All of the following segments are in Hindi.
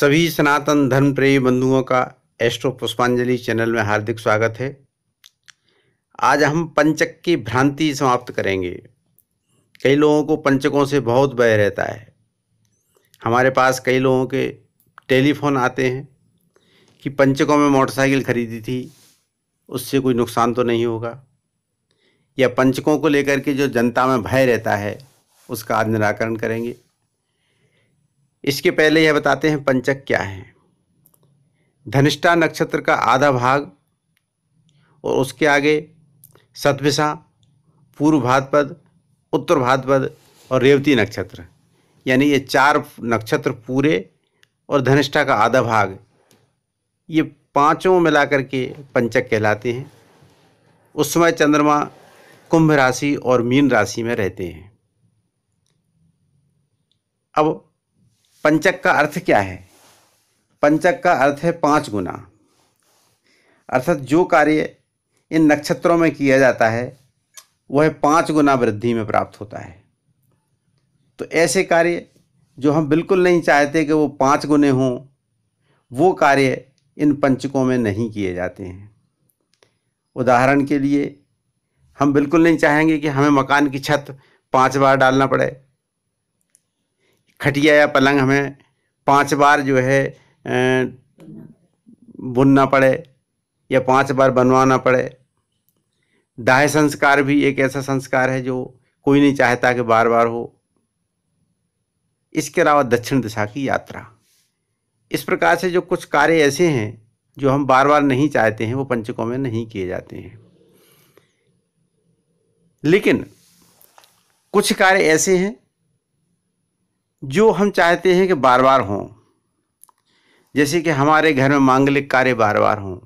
सभी सनातन धर्म प्रेमी बंधुओं का एस्ट्रो पुष्पांजलि चैनल में हार्दिक स्वागत है आज हम पंचक की भ्रांति समाप्त करेंगे कई लोगों को पंचकों से बहुत भय रहता है हमारे पास कई लोगों के टेलीफोन आते हैं कि पंचकों में मोटरसाइकिल खरीदी थी उससे कोई नुकसान तो नहीं होगा या पंचकों को लेकर के जो जनता में भय रहता है उसका आज निराकरण करेंगे इसके पहले यह बताते हैं पंचक क्या है धनिष्ठा नक्षत्र का आधा भाग और उसके आगे सतभिषा पूर्व भाद्रपद उत्तर भाद्रपद और रेवती नक्षत्र यानी ये चार नक्षत्र पूरे और धनिष्ठा का आधा भाग ये पांचों मिलाकर के पंचक कहलाते हैं उस समय चंद्रमा कुंभ राशि और मीन राशि में रहते हैं अब पंचक का अर्थ क्या है पंचक का अर्थ है पाँच गुना अर्थात जो कार्य इन नक्षत्रों में किया जाता है वह पाँच गुना वृद्धि में प्राप्त होता है तो ऐसे कार्य जो हम बिल्कुल नहीं चाहते कि वो पाँच गुने हों वो कार्य इन पंचकों में नहीं किए जाते हैं उदाहरण के लिए हम बिल्कुल नहीं चाहेंगे कि हमें मकान की छत पांच बार डालना पड़े खटिया या पलंग हमें पांच बार जो है बुनना पड़े या पांच बार बनवाना पड़े दाह संस्कार भी एक ऐसा संस्कार है जो कोई नहीं चाहता कि बार बार हो इसके अलावा दक्षिण दिशा की यात्रा इस प्रकार से जो कुछ कार्य ऐसे हैं जो हम बार बार नहीं चाहते हैं वो पंचकों में नहीं किए जाते हैं लेकिन कुछ कार्य ऐसे हैं जो हम चाहते हैं कि बार बार हों जैसे कि हमारे घर में मांगलिक कार्य बार बार हों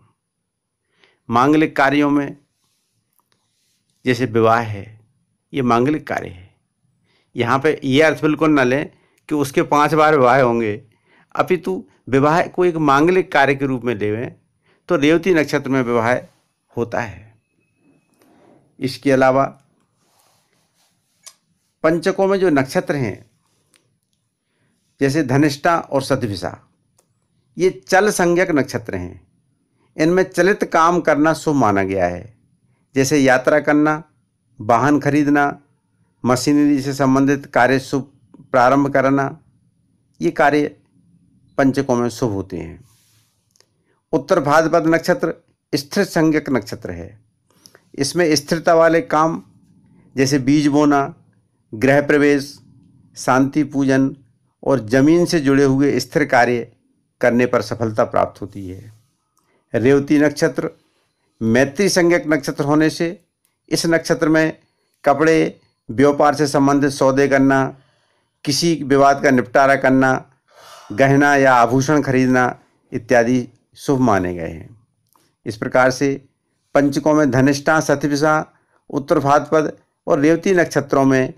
मांगलिक कार्यों में जैसे विवाह है ये मांगलिक कार्य है यहाँ पे ये अर्थ बिल्कुल न लें कि उसके पांच बार विवाह होंगे अपितु विवाह को एक मांगलिक कार्य के रूप में देवें तो रेवती नक्षत्र में विवाह होता है इसके अलावा पंचकों में जो नक्षत्र हैं जैसे धनिष्ठा और सदभिषा ये चल संज्ञक नक्षत्र हैं इनमें चलित काम करना शुभ माना गया है जैसे यात्रा करना वाहन खरीदना मशीनरी से संबंधित कार्य शुभ प्रारंभ करना ये कार्य पंचकों में शुभ होते हैं उत्तर भाद्रपद नक्षत्र स्थिर संज्ञक नक्षत्र है इसमें स्थिरता वाले काम जैसे बीज बोना गृह प्रवेश शांति पूजन और जमीन से जुड़े हुए स्थिर कार्य करने पर सफलता प्राप्त होती है रेवती नक्षत्र मैत्री संज्ञक नक्षत्र होने से इस नक्षत्र में कपड़े व्यापार से संबंधित सौदे करना किसी विवाद का निपटारा करना गहना या आभूषण खरीदना इत्यादि शुभ माने गए हैं इस प्रकार से पंचकों में धनिष्ठा सतभिषा उत्तर भाद्रपद और रेवती नक्षत्रों में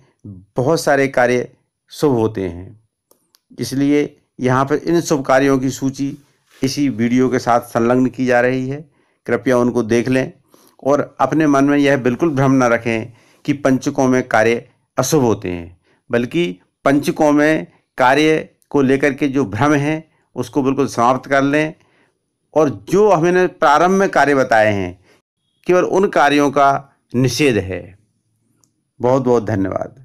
बहुत सारे कार्य शुभ होते हैं इसलिए यहाँ पर इन शुभ कार्यों की सूची इसी वीडियो के साथ संलग्न की जा रही है कृपया उनको देख लें और अपने मन में यह बिल्कुल भ्रम न रखें कि पंचकों में कार्य अशुभ होते हैं बल्कि पंचकों में कार्य को लेकर के जो भ्रम हैं उसको बिल्कुल समाप्त कर लें और जो हमने प्रारंभ में कार्य बताए हैं केवल उन कार्यों का निषेध है बहुत बहुत धन्यवाद